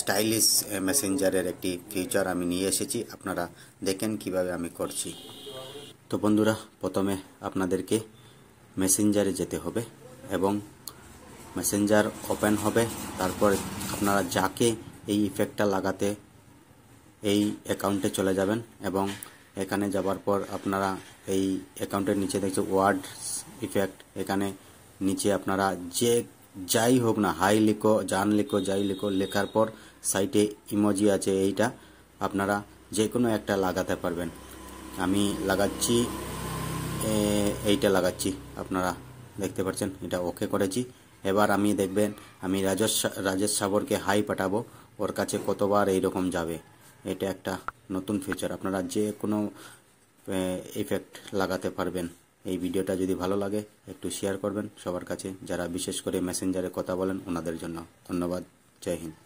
stylish মেসেঞ্জারের একটি future আমি নিয়ে এসেছি আপনারা দেখেন কিভাবে আমি করছি তো বন্ধুরা প্রথমে আপনাদেরকে মেসেঞ্জারে যেতে হবে এবং মেসেঞ্জার ওপেন হবে তারপর আপনারা যাকে এই ইফেক্টটা লাগাতে এই অ্যাকাউন্টে চলে যাবেন এবং এখানে যাবার পর আপনারা এই অ্যাকাউন্টের নিচে দেখছে ওয়ার্ডস ইফেক্ট এখানে নিচে আপনারা যে যাই হোক না হাই লেখো জান লেখো যাই লেখো লেখার পর সাইটে ইমোজি আছে এইটা আপনারা যে কোনো একটা লাগাতে পারবেন আমি লাগাচ্ছি এইটা লাগাচ্ছি আপনারা দেখতে পাচ্ছেন এটা ওকে করেছি এবার আমি দেখবেন আমি রাজেশ রাজেশ সাবরকে হাই পাঠাবো ওর কাছে কতবার এইরকম যাবে এটা একটা নতুন ফিচার আপনারা যে কোনো ইফেক্ট লাগাতে পারবেন এই ভিডিওটা যদি ভালো লাগে একটু শেয়ার করবেন সবার কাছে যারা বিশেষ করে মেসেঞ্জারে কথা বলেন ওনাদের জন্য ধন্যবাদ জয় হিন্দ